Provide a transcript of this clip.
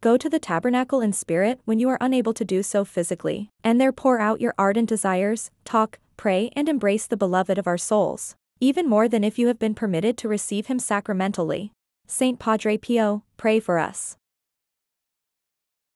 Go to the tabernacle in spirit when you are unable to do so physically, and there pour out your ardent desires, talk, pray, and embrace the beloved of our souls, even more than if you have been permitted to receive him sacramentally. Saint Padre Pio, pray for us.